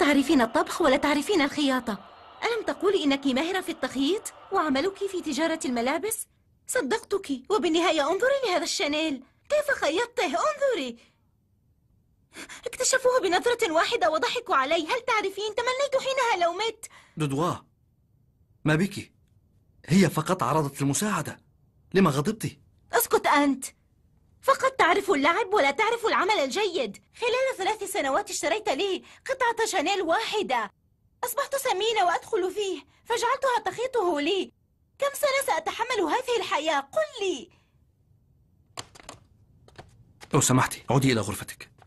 تعرفين الطبخ ولا تعرفين الخياطة ألم تقولي إنك ماهرة في التخييط وعملك في تجارة الملابس؟ صدقتك وبالنهاية انظري لهذا الشانيل كيف خيطته انظري اكتشفوه بنظرة واحدة وضحكوا علي هل تعرفين تمنيت حينها لو مت دودوا ما بك هي فقط عرضت المساعدة لما غضبتي اسكت أنت فقط تعرف اللعب ولا تعرف العمل الجيد خلال ثلاث سنوات اشتريت لي قطعة شانيل واحدة أصبحت سمينة وأدخل فيه فجعلتها تخيطه لي كم سنة سأتحمل هذه الحياة؟ قل لي لو سمحتي عودي إلى غرفتك